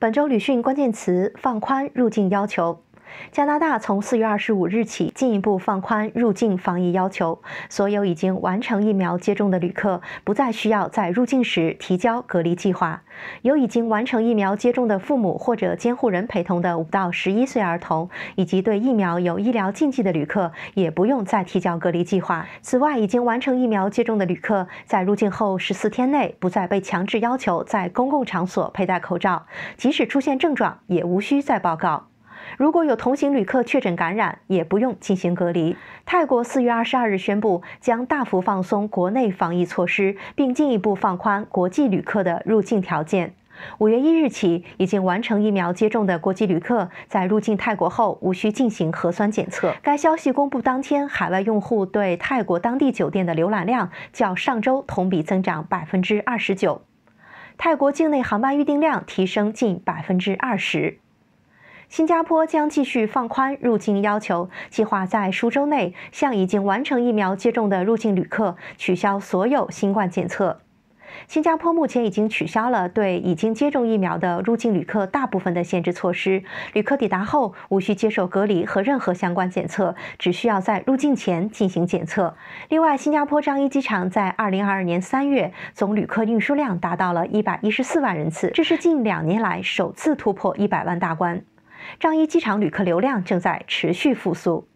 本周旅讯关键词：放宽入境要求。加拿大从四月二十五日起进一步放宽入境防疫要求，所有已经完成疫苗接种的旅客不再需要在入境时提交隔离计划。有已经完成疫苗接种的父母或者监护人陪同的五到十一岁儿童，以及对疫苗有医疗禁忌的旅客，也不用再提交隔离计划。此外，已经完成疫苗接种的旅客在入境后十四天内，不再被强制要求在公共场所佩戴口罩，即使出现症状，也无需再报告。如果有同行旅客确诊感染，也不用进行隔离。泰国四月二十二日宣布将大幅放松国内防疫措施，并进一步放宽国际旅客的入境条件。五月一日起，已经完成疫苗接种的国际旅客在入境泰国后无需进行核酸检测。该消息公布当天，海外用户对泰国当地酒店的浏览量较上周同比增长百分之二十九，泰国境内航班预订量提升近百分之二十。新加坡将继续放宽入境要求，计划在数周内向已经完成疫苗接种的入境旅客取消所有新冠检测。新加坡目前已经取消了对已经接种疫苗的入境旅客大部分的限制措施，旅客抵达后无需接受隔离和任何相关检测，只需要在入境前进行检测。另外，新加坡樟宜机场在2022年3月总旅客运输量达到了114万人次，这是近两年来首次突破一百万大关。张宜机场旅客流量正在持续复苏。